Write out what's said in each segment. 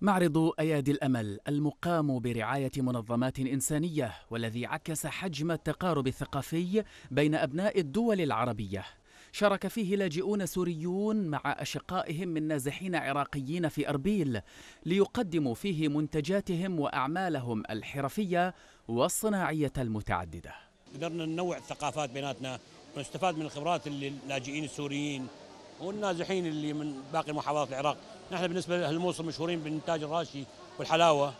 معرض أيادي الأمل المقام برعاية منظمات إنسانية والذي عكس حجم التقارب الثقافي بين أبناء الدول العربية شارك فيه لاجئون سوريون مع أشقائهم من نازحين عراقيين في أربيل ليقدموا فيه منتجاتهم وأعمالهم الحرفية والصناعية المتعددة قدرنا ننوع الثقافات بيناتنا ونستفاد من الخبرات اللي اللاجئين السوريين والنازحين اللي من باقي محافظات العراق نحن بالنسبة لأهل الموصل مشهورين بالإنتاج الراشي والحلاوة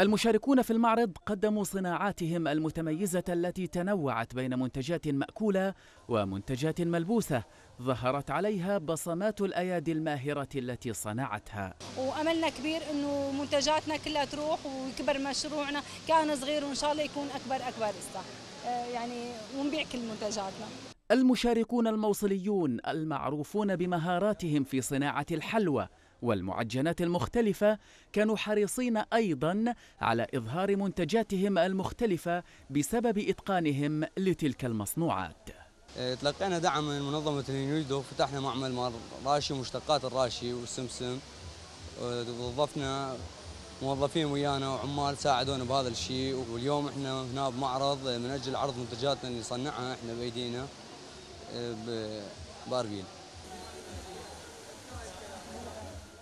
المشاركون في المعرض قدموا صناعاتهم المتميزة التي تنوعت بين منتجات مأكولة ومنتجات ملبوسة ظهرت عليها بصمات الأيادي الماهرة التي صنعتها وأملنا كبير أنه منتجاتنا كلها تروح ويكبر مشروعنا كان صغير وإن شاء الله يكون أكبر أكبر إسا آه، يعني ونبيع كل منتجاتنا المشاركون الموصليون المعروفون بمهاراتهم في صناعة الحلوى والمعجنات المختلفة كانوا حريصين أيضا على إظهار منتجاتهم المختلفة بسبب إتقانهم لتلك المصنوعات إيه، تلقينا دعم من منظمة نيويدو فتحنا معمل راشي مشتقات الراشي والسمسم إيه، وظفنا موظفين ويانا وعمال ساعدونا بهذا الشيء واليوم احنا هنا بمعرض إيه، من اجل عرض منتجاتنا اللي نصنعها احنا بايدينا باربين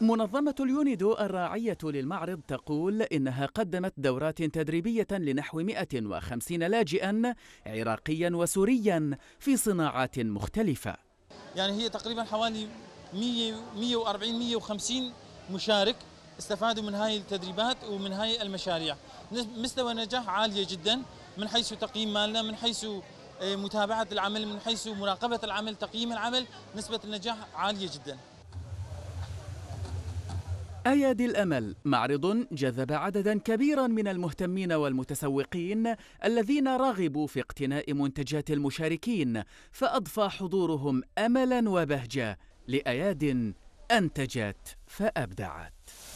منظمة اليونيدو الراعية للمعرض تقول إنها قدمت دورات تدريبية لنحو 150 لاجئا عراقيا وسوريا في صناعات مختلفة يعني هي تقريبا حوالي 100 140 150 مشارك استفادوا من هاي التدريبات ومن هاي المشاريع مستوى نجاح عالية جدا من حيث تقييم مالنا من حيث إيه، متابعه العمل من حيث مراقبه العمل تقييم العمل نسبه النجاح عاليه جدا أيادي الأمل معرض جذب عددا كبيرا من المهتمين والمتسوقين الذين رغبوا في اقتناء منتجات المشاركين فأضفى حضورهم أملا وبهجة لأياد أنتجت فأبدعت